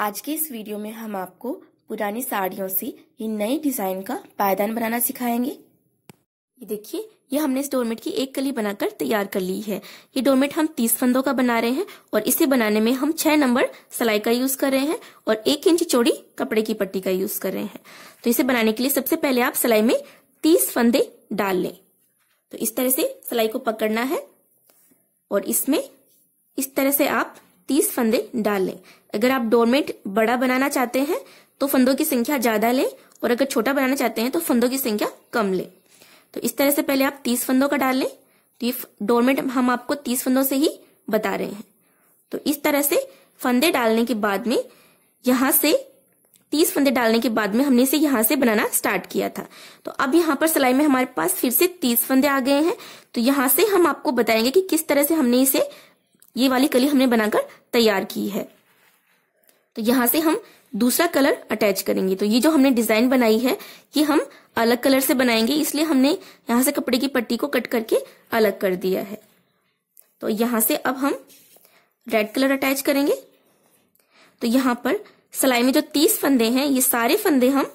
आज के इस वीडियो में हम आपको पुरानी साड़ियों से ये नई डिजाइन का पायदान बनाना सिखाएंगे ये देखिए ये हमने इस डोरमेट की एक कली बनाकर तैयार कर ली है ये डोरमेट हम तीस फंदों का बना रहे हैं और इसे बनाने में हम छह नंबर सिलाई का यूज कर रहे हैं और एक इंच चौड़ी कपड़े की पट्टी का यूज कर रहे हैं तो इसे बनाने के लिए सबसे पहले आप सिलाई में तीस फंदे डाल लें तो इस तरह से सिलाई को पकड़ना है और इसमें इस तरह से आप तीस फंदे डाल लें अगर आप डोरमेट बड़ा बनाना चाहते हैं तो फंदों की संख्या ज्यादा लें और अगर छोटा बनाना चाहते हैं तो फंदों की संख्या कम लें तो इस तरह से पहले आप तीस फंदों का डाल लें तो ये डोरमेट हम आपको तीस फंदों से ही बता रहे हैं तो इस तरह से फंदे डालने के बाद में यहां से तीस फंदे डालने के बाद में हमने इसे यहां से बनाना स्टार्ट किया था तो अब यहाँ पर सिलाई में हमारे पास फिर से तीस फंदे आ गए हैं तो यहां से हम आपको बताएंगे कि किस तरह से हमने इसे ये वाली कली हमने बनाकर तैयार की है तो यहां से हम दूसरा कलर अटैच करेंगे तो ये जो हमने डिजाइन बनाई है ये हम अलग कलर से बनाएंगे इसलिए हमने यहां से कपड़े की पट्टी को कट करके अलग कर दिया है तो यहां से अब हम रेड कलर अटैच करेंगे तो यहां पर सिलाई में जो तीस फंदे हैं ये सारे फंदे हम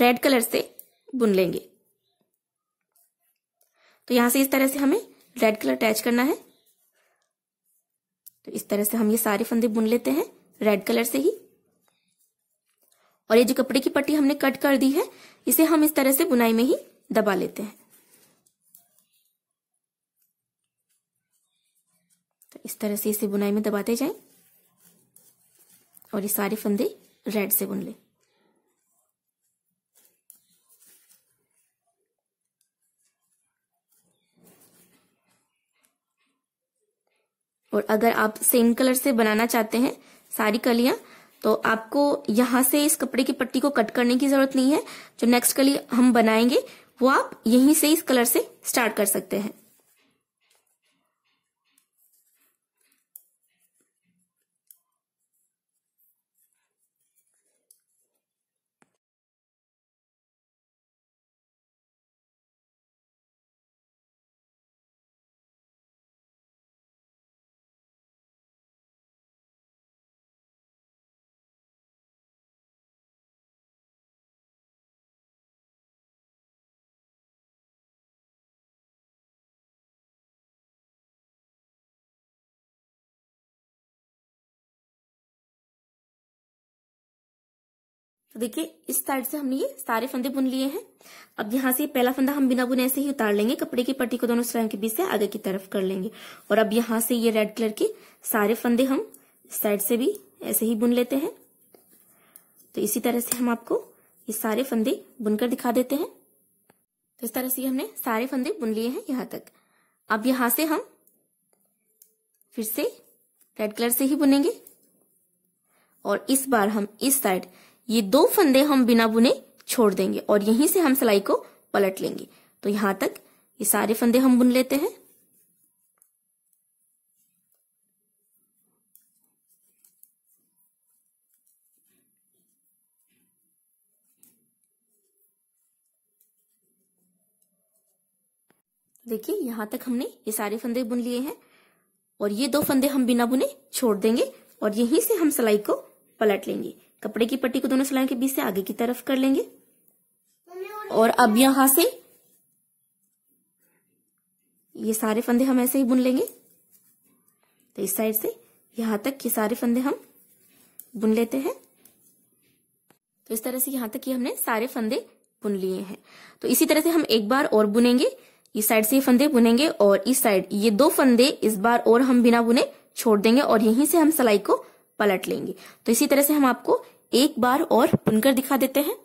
रेड कलर से बुन लेंगे तो यहां से इस तरह से हमें रेड कलर अटैच करना है तो इस तरह से हम ये सारे फंदे बुन लेते हैं रेड कलर से ही और ये जो कपड़े की पट्टी हमने कट कर दी है इसे हम इस तरह से बुनाई में ही दबा लेते हैं तो इस तरह से इसे बुनाई में दबाते जाएं और ये सारे फंदे रेड से बुन ले और अगर आप सेम कलर से बनाना चाहते हैं सारी कलियां तो आपको यहां से इस कपड़े की पट्टी को कट करने की जरूरत नहीं है जो नेक्स्ट कली हम बनाएंगे वो आप यहीं से इस कलर से स्टार्ट कर सकते हैं तो देखिए इस साइड से हमने ये सारे फंदे बुन लिए हैं अब यहाँ से पहला फंदा हम बिना बुने ऐसे ही उतार लेंगे कपड़े की पट्टी को दोनों सिलाइयों के बीच से आगे की तरफ कर लेंगे और अब यहाँ से ये रेड कलर के सारे फंदे हम साइड से भी ऐसे ही बुन लेते हैं तो इसी तरह से हम आपको ये सारे फंदे बुनकर दिखा देते हैं तो इस तरह से हमने सारे फंदे बुन लिए हैं यहाँ तक अब यहां से हम फिर से रेड कलर से ही बुनेंगे और इस बार हम इस साइड ये दो फंदे हम बिना बुने छोड़ देंगे और यहीं से हम सिलाई को पलट लेंगे तो यहां तक ये सारे फंदे हम बुन लेते हैं देखिए यहां तक हमने ये सारे फंदे बुन लिए हैं और ये दो फंदे हम बिना बुने छोड़ देंगे और यहीं से हम सिलाई को पलट लेंगे कपड़े की पट्टी को दोनों सिलाइयों के बीच से आगे की तरफ कर लेंगे और अब यहां से ये सारे फंदे हम ऐसे ही बुन लेंगे तो इस साइड से यहां तक ये सारे फंदे हम बुन लेते हैं तो इस तरह से यहां तक ये हमने सारे फंदे बुन लिए हैं तो इसी तरह से हम एक बार और बुनेंगे इस साइड से ये फंदे बुनेंगे और इस साइड ये दो फंदे इस बार और हम बिना बुने छोड़ देंगे और यहीं से हम सिलाई को पलट लेंगे तो इसी तरह से हम आपको एक बार और बुनकर दिखा देते हैं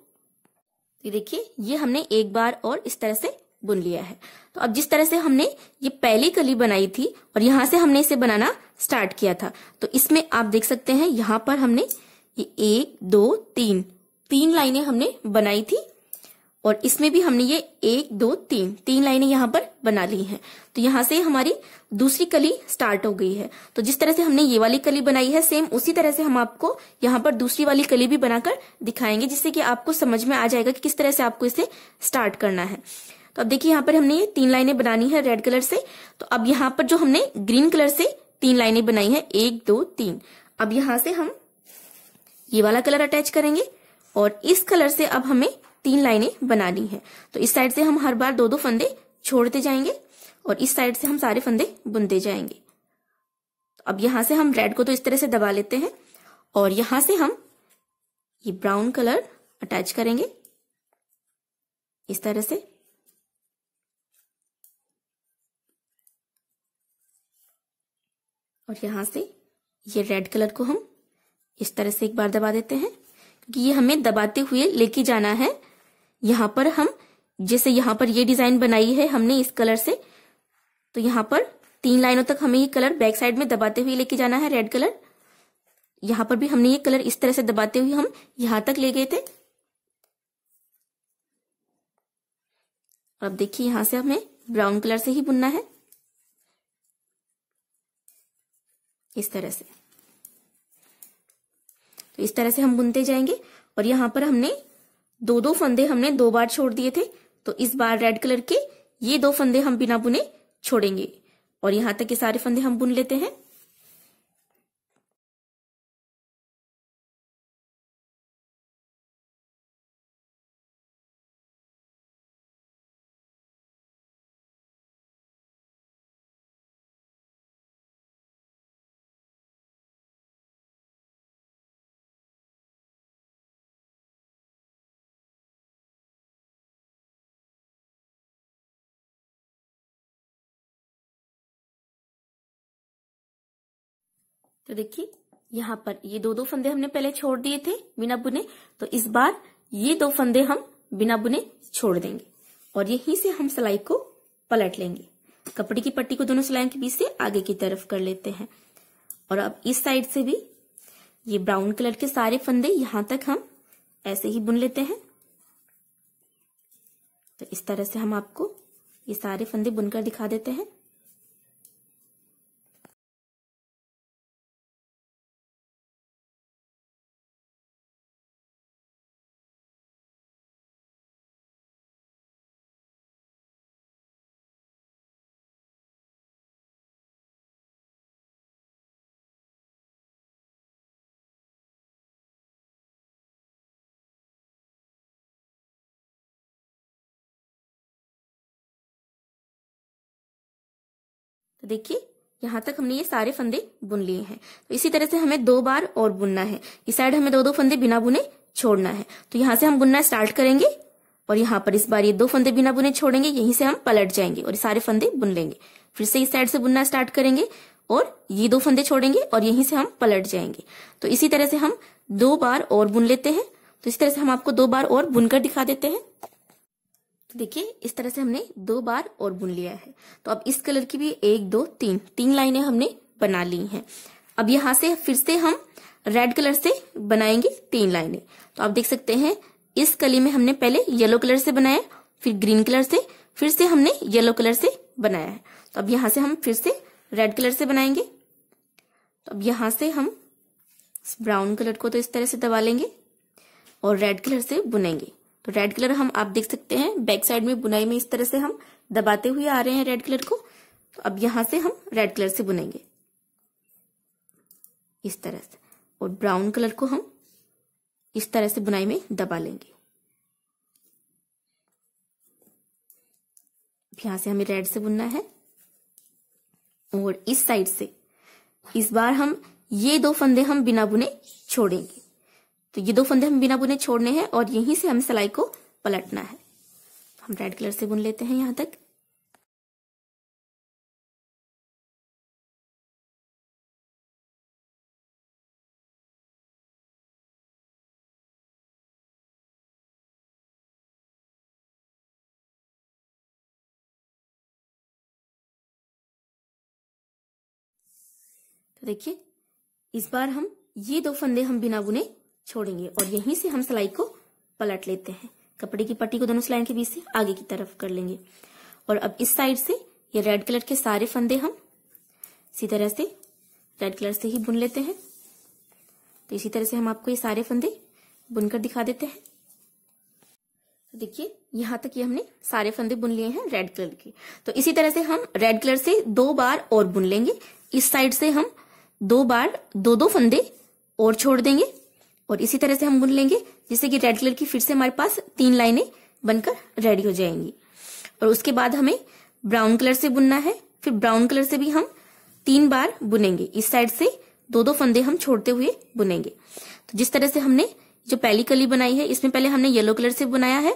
ये देखिए ये हमने एक बार और इस तरह से बुन लिया है तो अब जिस तरह से हमने ये पहली कली बनाई थी और यहां से हमने इसे बनाना स्टार्ट किया था तो इसमें आप देख सकते हैं यहां पर हमने ये एक दो तीन तीन लाइनें हमने बनाई थी और इसमें भी हमने ये एक दो तीन तीन लाइनें यहां पर बना ली है तो यहाँ से हमारी दूसरी कली स्टार्ट हो गई है तो जिस तरह से हमने ये वाली कली बनाई है सेम उसी तरह से हम आपको यहाँ पर दूसरी वाली कली भी बनाकर दिखाएंगे जिससे कि आपको समझ में आ जाएगा कि किस तरह से आपको इसे स्टार्ट करना है तो अब देखिए यहाँ पर हमने ये तीन लाइनें बनानी है रेड कलर से तो अब यहाँ पर जो हमने ग्रीन कलर से तीन लाइने बनाई है एक दो तीन अब यहां से हम ये वाला कलर अटैच करेंगे और इस कलर से अब हमें तीन लाइनें बनानी है तो इस साइड से हम हर बार दो दो फंदे छोड़ते जाएंगे और इस साइड से हम सारे फंदे बुनते जाएंगे अब यहां से हम रेड को तो इस तरह से दबा लेते हैं और यहां से हम ये ब्राउन कलर अटैच करेंगे इस तरह से और यहां से ये रेड कलर को हम इस तरह से एक बार दबा देते हैं क्योंकि ये हमें दबाते हुए लेके जाना है यहां पर हम जैसे यहां पर ये डिजाइन बनाई है हमने इस कलर से तो यहां पर तीन लाइनों तक हमें ये कलर बैक साइड में दबाते हुए लेके जाना है रेड कलर यहां पर भी हमने ये कलर इस तरह से दबाते हुए हम यहां तक ले गए थे अब देखिए यहां से हमें ब्राउन कलर से ही बुनना है इस तरह से तो इस तरह से हम बुनते जाएंगे और यहां पर हमने दो दो फंदे हमने दो बार छोड़ दिए थे तो इस बार रेड कलर के ये दो फंदे हम बिना बुने छोड़ेंगे और यहां तक के सारे फंदे हम बुन लेते हैं तो देखिए यहाँ पर ये दो दो फंदे हमने पहले छोड़ दिए थे बिना बुने तो इस बार ये दो फंदे हम बिना बुने छोड़ देंगे और यहीं से हम सिलाई को पलट लेंगे कपड़े की पट्टी को दोनों सिलाई के बीच से आगे की तरफ कर लेते हैं और अब इस साइड से भी ये ब्राउन कलर के सारे फंदे यहां तक हम ऐसे ही बुन लेते हैं तो इस तरह से हम आपको ये सारे फंदे बुनकर दिखा देते हैं तो देखिए यहाँ तक हमने ये सारे फंदे बुन लिए हैं तो इसी तरह से हमें दो बार और बुनना है इस साइड हमें दो दो फंदे बिना बुने छोड़ना है तो यहाँ से हम बुनना स्टार्ट करेंगे और यहाँ पर इस बार ये दो फंदे बिना बुने छोड़ेंगे यहीं से हम पलट जाएंगे और सारे फंदे बुन लेंगे फिर से इस साइड से बुनना स्टार्ट करेंगे और ये दो फंदे छोड़ेंगे और यहीं से हम पलट जाएंगे तो इसी तरह से हम दो बार और बुन लेते हैं तो इसी तरह से हम आपको दो बार और बुनकर दिखा देते हैं तो देखिए इस तरह से हमने दो बार और बुन लिया है तो अब इस कलर की भी एक दो तीन तीन लाइनें हमने बना ली हैं अब यहां से फिर से हम रेड कलर से बनाएंगे तीन लाइनें तो आप देख सकते हैं इस कली में हमने पहले येलो कलर से बनाया फिर ग्रीन कलर से फिर से हमने येलो कलर से बनाया है तो अब यहां से हम फिर से रेड कलर से बनाएंगे तो अब यहां से हम ब्राउन कलर को तो इस तरह से दबा लेंगे और रेड कलर से बुनेंगे तो रेड कलर हम आप देख सकते हैं बैक साइड में बुनाई में इस तरह से हम दबाते हुए आ रहे हैं रेड कलर को तो अब यहां से हम रेड कलर से बुनेंगे इस तरह से और ब्राउन कलर को हम इस तरह से बुनाई में दबा लेंगे यहां से हमें रेड से बुनना है और इस साइड से इस बार हम ये दो फंदे हम बिना बुने छोड़ेंगे तो ये दो फंदे हम बिना बुने छोड़ने हैं और यहीं से हमें सिलाई को पलटना है तो हम रेड कलर से बुन लेते हैं यहां तक तो देखिए इस बार हम ये दो फंदे हम बिना बुने छोड़ेंगे और यहीं से हम सिलाई को पलट लेते हैं कपड़े की पट्टी को दोनों सिलाई के बीच से आगे की तरफ कर लेंगे और अब इस साइड से ये रेड कलर के सारे फंदे हम इसी तरह से रेड कलर से ही बुन लेते हैं तो इसी तरह से हम आपको ये सारे फंदे बुनकर दिखा देते हैं तो देखिए यहां तक ये हमने सारे फंदे बुन लिए हैं रेड कलर के तो इसी तरह से हम रेड कलर से दो बार और बुन लेंगे इस साइड से हम दो बार दो दो फंदे और छोड़ देंगे और इसी तरह से हम बुन लेंगे जिससे कि रेड कलर की फिर से हमारे पास तीन लाइनें बनकर रेडी हो जाएंगी और उसके बाद हमें ब्राउन कलर से बुनना है फिर ब्राउन कलर से भी हम तीन बार बुनेंगे इस साइड से दो दो फंदे हम छोड़ते हुए बुनेंगे तो जिस तरह से हमने जो पहली कली बनाई है इसमें पहले हमने येलो कलर से बनाया है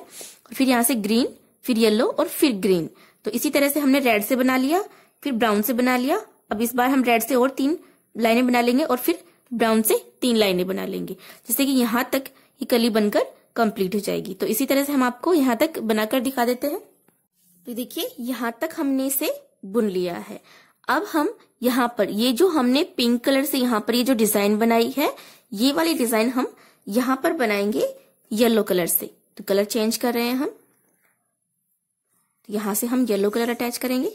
फिर यहाँ से ग्रीन फिर येलो और फिर ग्रीन तो इसी तरह से हमने रेड से बना लिया फिर ब्राउन से बना लिया अब इस बार हम रेड से और तीन लाइनें बना लेंगे और फिर ब्राउन से तीन लाइनें बना लेंगे जिससे कि यहां तक ये कली बनकर कंप्लीट हो जाएगी तो इसी तरह से हम आपको यहाँ तक बनाकर दिखा देते हैं तो देखिए यहाँ तक हमने इसे बुन लिया है अब हम यहाँ पर ये जो हमने पिंक कलर से यहाँ पर ये जो डिजाइन बनाई है ये वाली डिजाइन हम यहाँ पर बनाएंगे येलो कलर से तो कलर चेंज कर रहे हैं हम तो यहां से हम येलो कलर अटैच करेंगे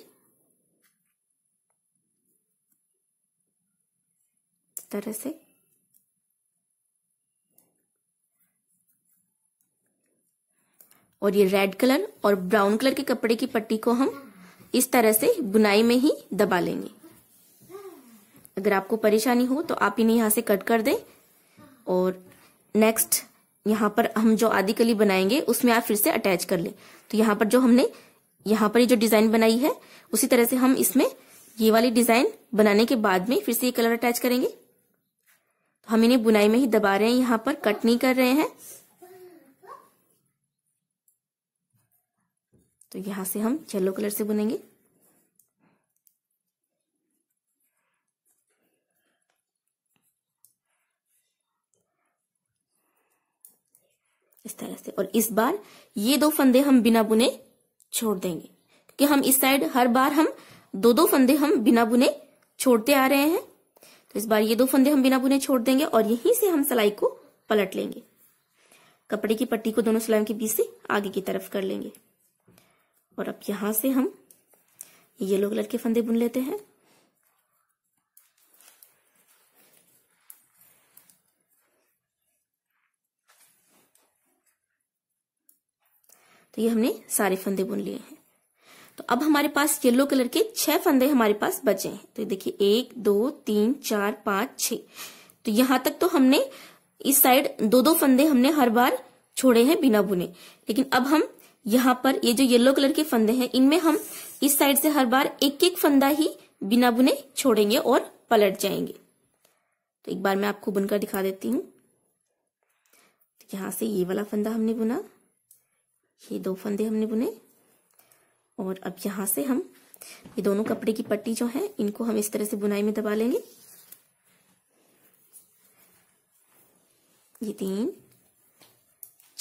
तरह से और ये रेड कलर और ब्राउन कलर के कपड़े की पट्टी को हम इस तरह से बुनाई में ही दबा लेंगे अगर आपको परेशानी हो तो आप इन्हें यहां से कट कर दें और नेक्स्ट यहाँ पर हम जो आदि कली बनाएंगे उसमें आप फिर से अटैच कर लें तो यहां पर जो हमने यहां पर ये जो डिजाइन बनाई है उसी तरह से हम इसमें ये वाली डिजाइन बनाने के बाद में फिर से ये कलर अटैच करेंगे तो हम इन्हें बुनाई में ही दबा रहे हैं यहाँ पर कट नहीं कर रहे हैं तो यहां से हम येलो कलर से बुनेंगे इस तरह से और इस बार ये दो फंदे हम बिना बुने छोड़ देंगे क्योंकि हम इस साइड हर बार हम दो दो फंदे हम बिना बुने छोड़ते आ रहे हैं तो इस बार ये दो फंदे हम बिना बुने छोड़ देंगे और यहीं से हम सिलाई को पलट लेंगे कपड़े की पट्टी को दोनों सिलाई के बीच से आगे की तरफ कर लेंगे और अब यहां से हम येलो कलर के फंदे बुन लेते हैं तो ये हमने सारे फंदे बुन लिए हैं तो अब हमारे पास येलो कलर के छह फंदे हमारे पास बचे हैं तो देखिए एक दो तीन चार पांच छ तो यहां तक तो हमने इस साइड दो दो फंदे हमने हर बार छोड़े हैं बिना बुने लेकिन अब हम यहाँ पर ये जो येलो कलर के फंदे हैं इनमें हम इस साइड से हर बार एक एक फंदा ही बिना बुने छोड़ेंगे और पलट जाएंगे तो एक बार मैं आपको बुनकर दिखा देती हूँ तो यहां से ये वाला फंदा हमने बुना ये दो फंदे हमने बुने और अब यहाँ से हम ये दोनों कपड़े की पट्टी जो है इनको हम इस तरह से बुनाई में दबा लेंगे ये तीन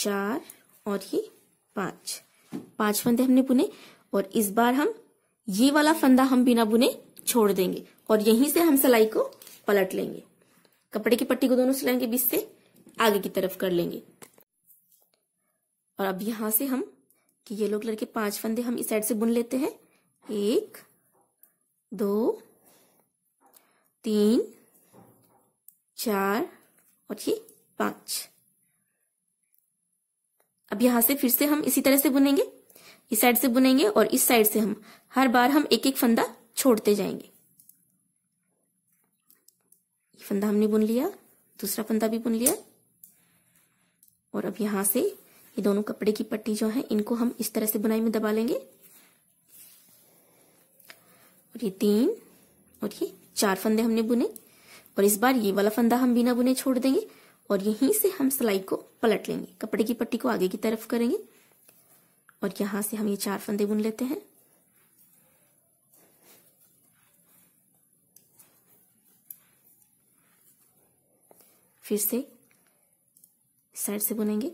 चार और ये पांच पांच फंदे हमने बुने और इस बार हम ये वाला फंदा हम बिना बुने छोड़ देंगे और यहीं से हम सिलाई को पलट लेंगे कपड़े की पट्टी को दोनों सिलाई के बीच से आगे की तरफ कर लेंगे और अब यहां से हम कि येलो कलर के पांच फंदे हम इस साइड से बुन लेते हैं एक दो तीन चार और ये पांच अब यहां से फिर से हम इसी तरह से बुनेंगे इस साइड से बुनेंगे और इस साइड से हम हर बार हम एक एक फंदा छोड़ते जाएंगे ये फंदा हमने बुन लिया दूसरा फंदा भी बुन लिया और अब यहां से ये दोनों कपड़े की पट्टी जो है इनको हम इस तरह से बुनाई में दबा लेंगे और ये तीन और ये चार फंदे हमने बुने और इस बार ये वाला फंदा हम बिना बुने छोड़ देंगे और यहीं से हम सिलाई को पलट लेंगे कपड़े की पट्टी को आगे की तरफ करेंगे और यहां से हम ये चार फंदे बुन लेते हैं फिर से साइड से बुनेंगे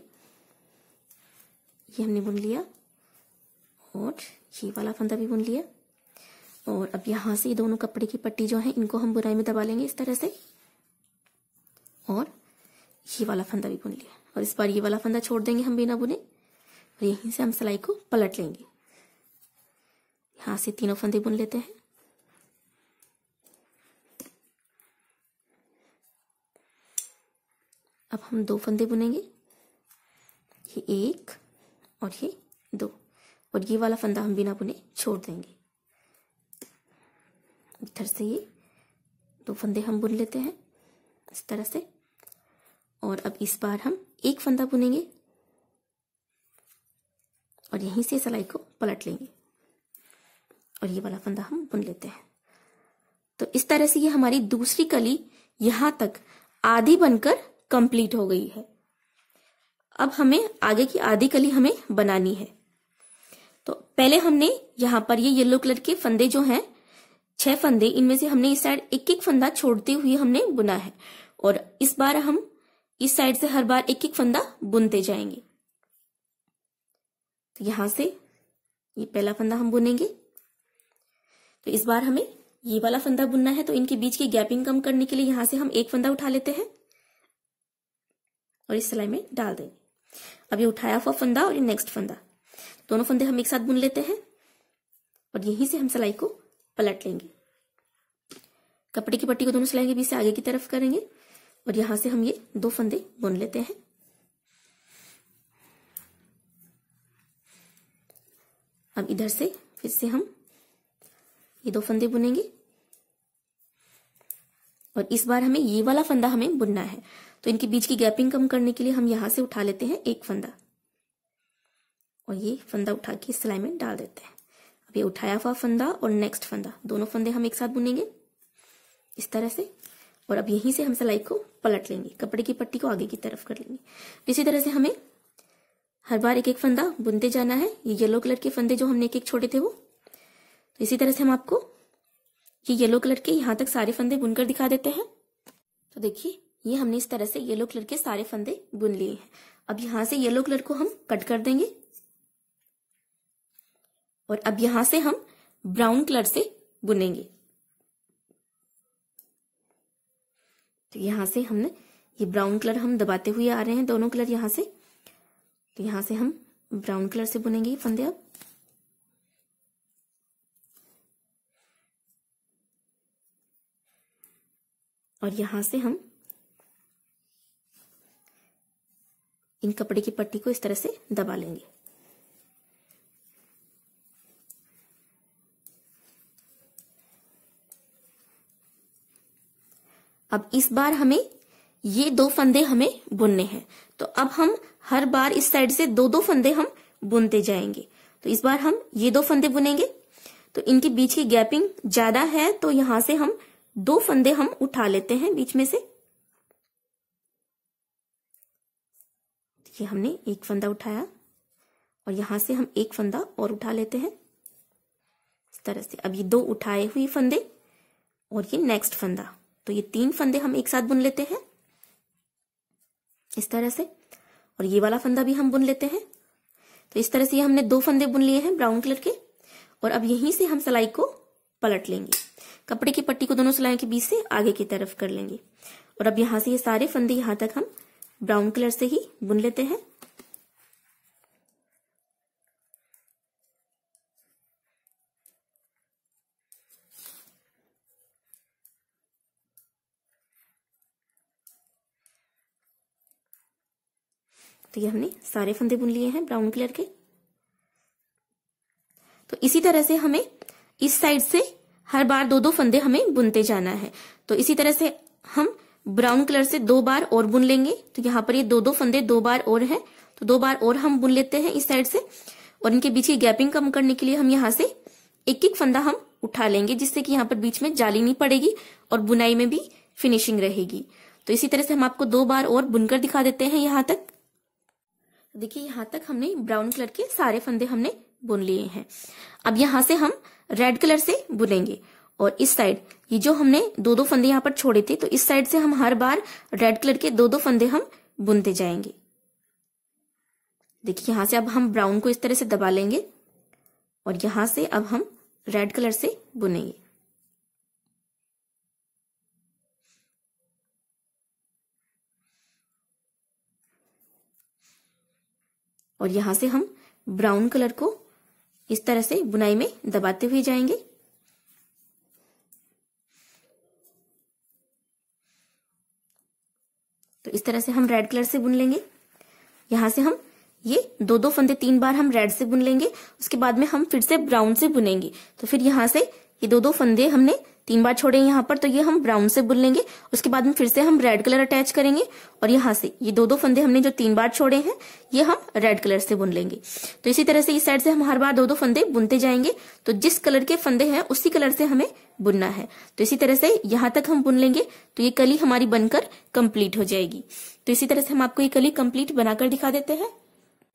ये हमने बुन लिया और ये वाला फंदा भी बुन लिया और अब यहाँ से दोनों कपड़े की पट्टी जो है इनको हम बुराई में दबा लेंगे इस तरह से और ये वाला फंदा भी बुन लिया और इस बार ये वाला फंदा छोड़ देंगे हम बिना बुने और यहीं से हम सिलाई को पलट लेंगे यहाँ से तीनों फंदे बुन लेते हैं अब हम दो फंदे बुनेंगे ये एक और ये दो और ये वाला फंदा हम बिना बुने छोड़ देंगे इधर से ये दो फंदे हम बुन लेते हैं इस तरह से और अब इस बार हम एक फंदा बुनेंगे और यहीं से सिलाई को पलट लेंगे और ये वाला फंदा हम बुन लेते हैं तो इस तरह से ये हमारी दूसरी कली यहां तक आधी बनकर कंप्लीट हो गई है अब हमें आगे की आधी कली हमें बनानी है तो पहले हमने यहाँ पर ये येलो कलर के फंदे जो हैं छह फंदे इनमें से हमने इस साइड एक एक फंदा छोड़ते हुए हमने बुना है और इस बार हम इस साइड से हर बार एक एक फंदा बुनते जाएंगे तो यहां से ये पहला फंदा हम बुनेंगे तो इस बार हमें ये वाला फंदा बुनना है तो इनके बीच की गैपिंग कम करने के लिए यहां से हम एक फंदा उठा लेते हैं और इस सिलाई में डाल देंगे अब ये उठाया हुआ फंदा और ये नेक्स्ट फंदा दोनों फंदे हम एक साथ बुन लेते हैं और यहीं से हम सिलाई को पलट लेंगे कपड़े की पट्टी को दोनों सिलाई के बीच से आगे की तरफ करेंगे और यहां से हम ये दो फंदे बुन लेते हैं अब इधर से फिर से हम ये दो फंदे बुनेंगे और इस बार हमें ये वाला फंदा हमें बुनना है तो इनके बीच की गैपिंग कम करने के लिए हम यहां से उठा लेते हैं एक फंदा और ये फंदा उठा के सिलाई में डाल देते हैं अब ये उठाया हुआ फंदा और नेक्स्ट फंदा दोनों फंदे हम एक साथ बुनेंगे इस तरह से और अब यहीं से हम सिलाई को पलट लेंगे कपड़े की पट्टी को आगे की तरफ कर लेंगे तो इसी तरह से हमें हर बार एक एक फंदा बुनते जाना है ये येलो कलर के फंदे जो हमने एक एक छोड़े थे वो तो इसी तरह से हम आपको ये येलो कलर के यहाँ तक सारे फंदे बुनकर दिखा देते हैं तो देखिए ये हमने इस तरह से येलो कलर के सारे फंदे बुन लिए हैं अब यहां से येलो कलर को हम कट कर देंगे और अब यहां से हम ब्राउन कलर से बुनेंगे तो यहां से हमने ये ब्राउन कलर हम दबाते हुए आ रहे हैं दोनों कलर यहां से तो यहां से हम ब्राउन कलर से बुनेंगे ये फंदे अब और यहां से हम इन कपड़े की पट्टी को इस तरह से दबा लेंगे अब इस बार हमें ये दो फंदे हमें बुनने हैं तो अब हम हर बार इस साइड से दो दो फंदे हम बुनते जाएंगे तो इस बार हम ये दो फंदे बुनेंगे तो इनके बीच की गैपिंग ज्यादा है तो यहां से हम दो फंदे हम उठा लेते हैं बीच में से ये हमने एक फंदा उठाया और यहां से हम एक फंदा और उठा लेते हैं इस तरह से अब ये दो उठाए हुए फंदे और ये नेक्स्ट फंदा तो ये तीन फंदे हम एक साथ बुन लेते हैं इस तरह से और ये वाला फंदा भी हम बुन लेते हैं तो इस तरह से ये हमने दो फंदे बुन लिए हैं ब्राउन कलर के और अब यहीं से हम सिलाई को पलट लेंगे कपड़े की पट्टी को दोनों सिलाई के बीच से आगे की तरफ कर लेंगे और अब यहां से ये सारे फंदे यहां तक हम ब्राउन कलर से ही बुन लेते हैं तो ये हमने सारे फंदे बुन लिए हैं ब्राउन कलर के तो इसी तरह से हमें इस साइड से हर बार दो दो फंदे हमें बुनते जाना है तो इसी तरह से हम ब्राउन कलर से दो बार और बुन लेंगे तो यहाँ पर ये दो दो फंदे दो बार और है तो दो बार और हम बुन लेते हैं इस साइड से और इनके बीच की गैपिंग कम करने के लिए हम यहाँ से एक एक फंदा हम उठा लेंगे जिससे कि यहाँ पर बीच में जाली नहीं पड़ेगी और बुनाई में भी फिनिशिंग रहेगी तो इसी तरह से हम आपको दो बार और बुनकर दिखा देते हैं यहाँ तक देखिए यहाँ तक हमने ब्राउन कलर के सारे फंदे हमने बुन लिए हैं अब यहां से हम रेड कलर से बुनेंगे और इस साइड ये जो हमने दो दो फंदे यहाँ पर छोड़े थे तो इस साइड से हम हर बार रेड कलर के दो दो फंदे हम बुनते जाएंगे देखिए यहां से अब हम ब्राउन को इस तरह से दबा लेंगे और यहां से अब हम रेड कलर से बुनेंगे और यहां से हम ब्राउन कलर को इस तरह से बुनाई में दबाते हुए जाएंगे तो इस तरह से हम रेड कलर से बुन लेंगे यहां से हम ये दो दो फंदे तीन बार हम रेड से बुन लेंगे उसके बाद में हम फिर से ब्राउन से बुनेंगे तो फिर यहां से ये दो दो फंदे हमने तीन बार छोड़े यहाँ पर तो ये हम ब्राउन से बुन लेंगे उसके बाद में फिर से हम रेड कलर अटैच करेंगे और यहाँ से ये दो दो फंदे हमने जो तीन बार छोड़े हैं ये हम रेड कलर से बुन लेंगे तो इसी तरह से इस साइड से हम हर बार दो दो फंदे बुनते जाएंगे तो जिस कलर के फंदे हैं उसी कलर से हमें बुनना है तो इसी तरह से यहाँ तक हम बुन लेंगे तो ये कली हमारी बनकर कंप्लीट हो जाएगी तो इसी तरह से हम आपको ये कली कंप्लीट बनाकर दिखा देते हैं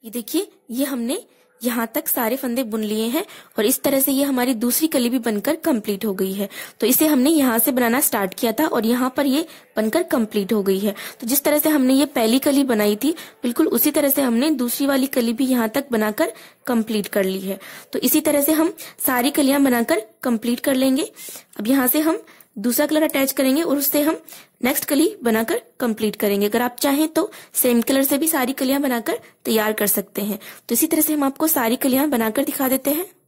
ये देखिए ये हमने यहाँ तक सारे फंदे बुन लिए हैं और इस तरह से ये हमारी दूसरी कली भी बनकर कंप्लीट हो गई है तो इसे हमने यहाँ से बनाना स्टार्ट किया था और यहाँ पर ये बनकर कंप्लीट हो गई है तो जिस तरह से हमने ये पहली कली बनाई थी बिल्कुल उसी तरह से हमने दूसरी वाली कली भी यहाँ तक बनाकर कंप्लीट कर ली है तो इसी तरह से हम सारी कलियां बनाकर कंप्लीट कर लेंगे अब यहाँ से हम दूसरा कलर अटैच करेंगे और उससे हम नेक्स्ट कली बनाकर कंप्लीट करेंगे अगर आप चाहें तो सेम कलर से भी सारी कलियां बनाकर तैयार कर सकते हैं तो इसी तरह से हम आपको सारी कलियां बनाकर दिखा देते हैं